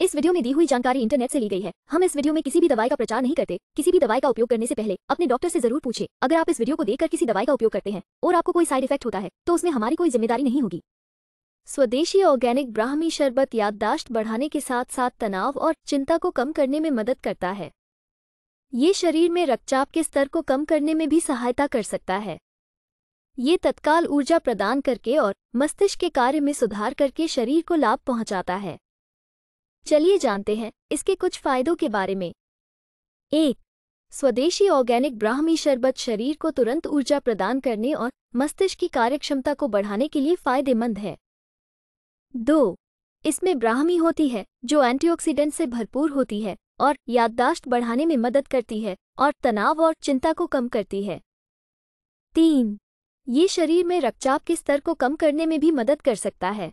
इस वीडियो में दी हुई जानकारी इंटरनेट से ली गई है हम इस वीडियो में किसी भी दवाई का प्रचार नहीं करते किसी भी दवाई का उपयोग करने से पहले अपने डॉक्टर से जरूर पूछे अगर आप इस वीडियो को देखकर किसी दवाई का उपयोग करते हैं और आपको कोई साइड इफेक्ट होता है तो उसमें हमारी कोई जिम्मेदारी नहीं होगी स्वदेशी ऑर्गेनिक ब्राह्मी शरबत याददाश्त बढ़ाने के साथ साथ तनाव और चिंता को कम करने में मदद करता है ये शरीर में रक्तचाप के स्तर को कम करने में भी सहायता कर सकता है ये तत्काल ऊर्जा प्रदान करके और मस्तिष्क के कार्य में सुधार करके शरीर को लाभ पहुंचाता है चलिए जानते हैं इसके कुछ फायदों के बारे में एक स्वदेशी ऑर्गेनिक ब्राह्मी शरबत शरीर को तुरंत ऊर्जा प्रदान करने और मस्तिष्क की कार्यक्षमता को बढ़ाने के लिए फायदेमंद है दो इसमें ब्राह्मी होती है जो एंटीऑक्सीडेंट से भरपूर होती है और याददाश्त बढ़ाने में मदद करती है और तनाव और चिंता को कम करती है तीन ये शरीर में रक्तचाप के स्तर को कम करने में भी मदद कर सकता है